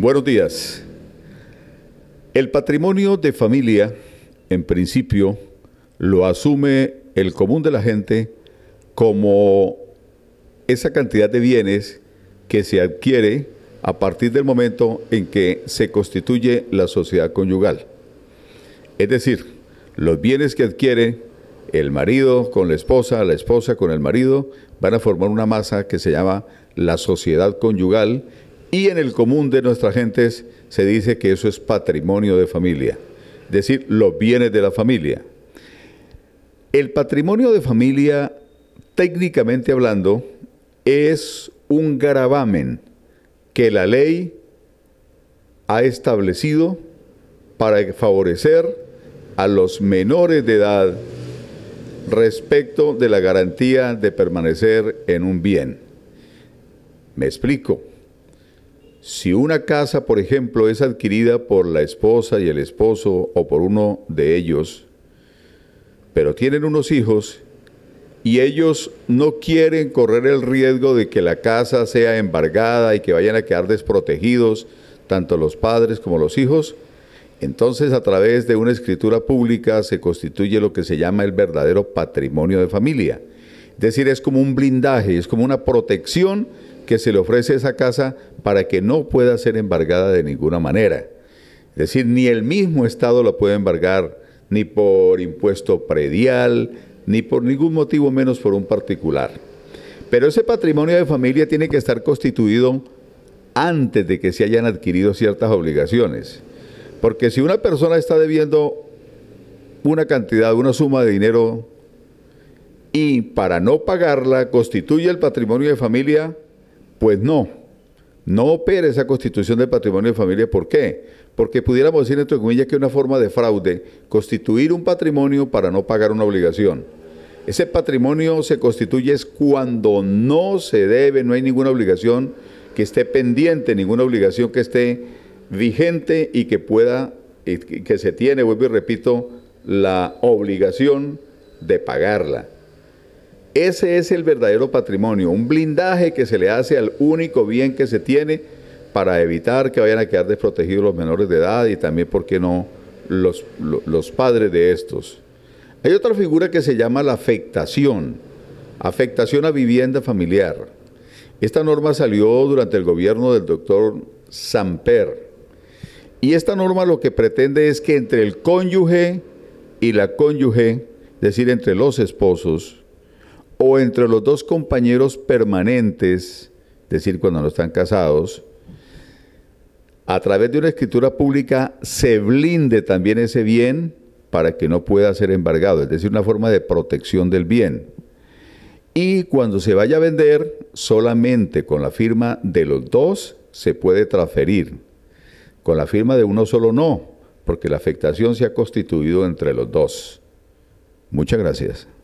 Buenos días. El patrimonio de familia, en principio, lo asume el común de la gente como esa cantidad de bienes que se adquiere a partir del momento en que se constituye la sociedad conyugal. Es decir, los bienes que adquiere el marido con la esposa, la esposa con el marido, van a formar una masa que se llama la sociedad conyugal y en el común de nuestras gentes se dice que eso es patrimonio de familia, es decir, los bienes de la familia. El patrimonio de familia, técnicamente hablando, es un gravamen que la ley ha establecido para favorecer a los menores de edad respecto de la garantía de permanecer en un bien. Me explico. Si una casa, por ejemplo, es adquirida por la esposa y el esposo o por uno de ellos, pero tienen unos hijos y ellos no quieren correr el riesgo de que la casa sea embargada y que vayan a quedar desprotegidos tanto los padres como los hijos, entonces a través de una escritura pública se constituye lo que se llama el verdadero patrimonio de familia. Es decir, es como un blindaje, es como una protección que se le ofrece esa casa para que no pueda ser embargada de ninguna manera. Es decir, ni el mismo Estado la puede embargar ni por impuesto predial, ni por ningún motivo menos por un particular. Pero ese patrimonio de familia tiene que estar constituido antes de que se hayan adquirido ciertas obligaciones. Porque si una persona está debiendo una cantidad, una suma de dinero, y para no pagarla constituye el patrimonio de familia, pues no, no opera esa constitución del patrimonio de familia. ¿Por qué? Porque pudiéramos decir, entre comillas, que es una forma de fraude, constituir un patrimonio para no pagar una obligación. Ese patrimonio se constituye cuando no se debe, no hay ninguna obligación que esté pendiente, ninguna obligación que esté vigente y que pueda, y eh, que se tiene, vuelvo y repito, la obligación de pagarla. Ese es el verdadero patrimonio, un blindaje que se le hace al único bien que se tiene para evitar que vayan a quedar desprotegidos los menores de edad y también, ¿por qué no?, los, padres de estos. Hay otra figura que se llama la afectación, afectación a vivienda familiar. Esta norma salió durante el gobierno del doctor Samper. Y esta norma lo que pretende es que entre el cónyuge y la cónyuge, es decir, entre los esposos, o entre los dos compañeros permanentes, es decir, cuando no están casados, a través de una escritura pública se blinde también ese bien para que no pueda ser embargado, es decir, una forma de protección del bien. Y cuando se vaya a vender, solamente con la firma de los dos se puede transferir. Con la firma de uno solo no, porque la afectación se ha constituido entre los dos. Muchas gracias.